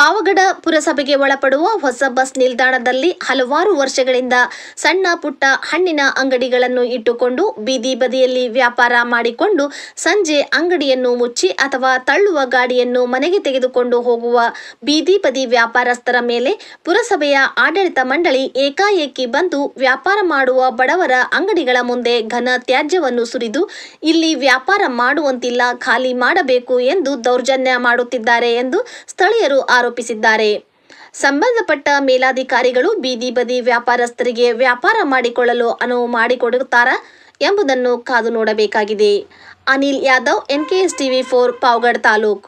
ಪಾವಗಡ ಪುರಸಭೆಗೆ ಒಳಪಡುವ ಹೊಸ ಬಸ್ ನಿಲ್ದಾಣದಲ್ಲಿ ಹಲವಾರು ವರ್ಷಗಳಿಂದ ಸಣ್ಣ ಪುಟ್ಟ ಹಣ್ಣಿನ ಅಂಗಡಿಗಳನ್ನು ಇಟ್ಟುಕೊಂಡು ಬೀದಿ ಬದಿಯಲ್ಲಿ ವ್ಯಾಪಾರ ಮಾಡಿಕೊಂಡು ಸಂಜೆ ಅಂಗಡಿಯನ್ನು ಮುಚ್ಚಿ ಅಥವಾ ತಳ್ಳುವ ಗಾಡಿಯನ್ನು ಮನೆಗೆ ತೆಗೆದುಕೊಂಡು ಹೋಗುವ ಬೀದಿ ಬದಿ ವ್ಯಾಪಾರಸ್ಥರ ಮೇಲೆ ಪುರಸಭೆಯ ಆಡಳಿತ ಮಂಡಳಿ ಏಕಾಏಕಿ ಬಂದು ವ್ಯಾಪಾರ ಮಾಡುವ ಬಡವರ ಅಂಗಡಿಗಳ ಮುಂದೆ ಘನ ತ್ಯಾಜ್ಯವನ್ನು ಸುರಿದು ಇಲ್ಲಿ ವ್ಯಾಪಾರ ಮಾಡುವಂತಿಲ್ಲ ಖಾಲಿ ಮಾಡಬೇಕು ಎಂದು ದೌರ್ಜನ್ಯ ಮಾಡುತ್ತಿದ್ದಾರೆ ಎಂದು ಸ್ಥಳೀಯರು ಆರೋಪ ಆರೋಪಿಸಿದ್ದಾರೆ ಸಂಬಂಧಪಟ್ಟ ಮೇಲಾಧಿಕಾರಿಗಳು ಬೀದಿ ಬದಿ ವ್ಯಾಪಾರಸ್ಥರಿಗೆ ವ್ಯಾಪಾರ ಮಾಡಿಕೊಳ್ಳಲು ಅನುವು ಮಾಡಿಕೊಡುತ್ತಾರಾ ಎಂಬುದನ್ನು ಕಾದು ನೋಡಬೇಕಾಗಿದೆ Anil Yadav NKS TV for Pavagad taluk